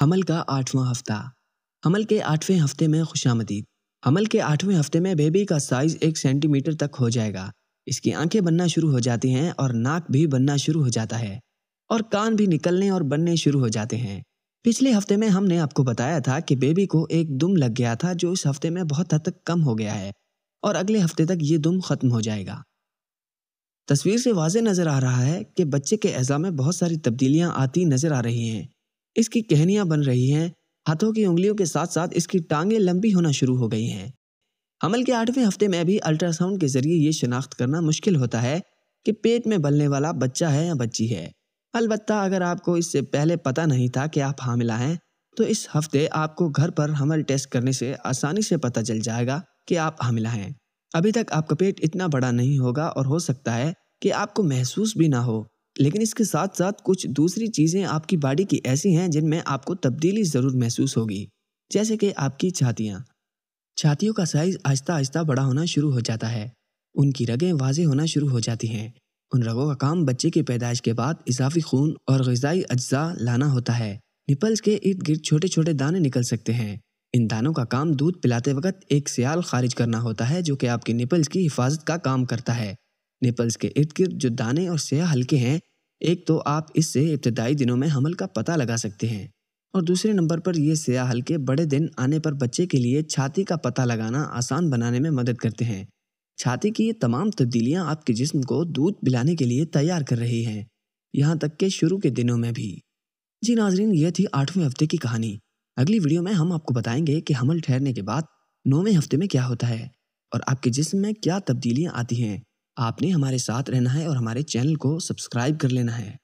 हमल का आठवां हफ्ता हमल के आठवें हफ्ते में खुशामदीद हमल के आठवें हफ्ते में बेबी का साइज एक सेंटीमीटर तक हो जाएगा इसकी आंखें बनना शुरू हो जाती हैं और नाक भी बनना शुरू हो जाता है और कान भी निकलने और बनने शुरू हो जाते हैं पिछले हफ्ते में हमने आपको बताया था कि बेबी को एक दुम लग गया था जो इस हफ्ते में बहुत हद तक कम हो गया है और अगले हफ्ते तक ये दुम खत्म हो जाएगा तस्वीर से वाज नज़र आ रहा है कि बच्चे के अज़ा में बहुत सारी तब्दीलियाँ आती नज़र आ रही हैं इसकी कहनियां बन रही हैं हाथों की उंगलियों के साथ साथ इसकी टांगें लंबी होना शुरू हो गई हैं हमल के आठवें हफ्ते में भी अल्ट्रासाउंड के जरिए ये शनाख्त करना मुश्किल होता है कि पेट में बलने वाला बच्चा है या बच्ची है अलबत् अगर आपको इससे पहले पता नहीं था कि आप हामिला हैं तो इस हफ्ते आपको घर पर हमल टेस्ट करने से आसानी से पता चल जाएगा कि आप हामिला हैं अभी तक आपका पेट इतना बड़ा नहीं होगा और हो सकता है कि आपको महसूस भी ना हो लेकिन इसके साथ साथ कुछ दूसरी चीज़ें आपकी बॉडी की ऐसी हैं जिनमें आपको तब्दीली ज़रूर महसूस होगी जैसे कि आपकी छातियाँ छातियों का साइज आहिस्ता आहिस्ता बड़ा होना शुरू हो जाता है उनकी रगें वाजे होना शुरू हो जाती हैं उन रगों का काम बच्चे की पैदाइश के बाद इजाफी खून और गजाई अज्जा लाना होता है निपल्स के इर्द गिर्द छोटे छोटे दाने निकल सकते हैं इन दानों का काम दूध पिलाते वक्त एक सियाल खारिज करना होता है जो कि आपके निपल्स की हिफाजत का काम करता है निपल्स के इर्द गिर्द जो दाने और स्याह हल्के हैं एक तो आप इससे इब्तदाई दिनों में हमल का पता लगा सकते हैं और दूसरे नंबर पर यह सिया हल्के बड़े दिन आने पर बच्चे के लिए छाती का पता लगाना आसान बनाने में मदद करते हैं छाती की ये तमाम तब्दीलियाँ आपके जिस्म को दूध पिलाने के लिए तैयार कर रही हैं यहाँ तक के शुरू के दिनों में भी जी नाजरीन ये थी आठवें हफ्ते की कहानी अगली वीडियो में हम आपको बताएंगे कि हमल ठहरने के बाद नौवें हफ्ते में क्या होता है और आपके जिस्म में क्या तब्दीलियाँ आती हैं आपने हमारे साथ रहना है और हमारे चैनल को सब्सक्राइब कर लेना है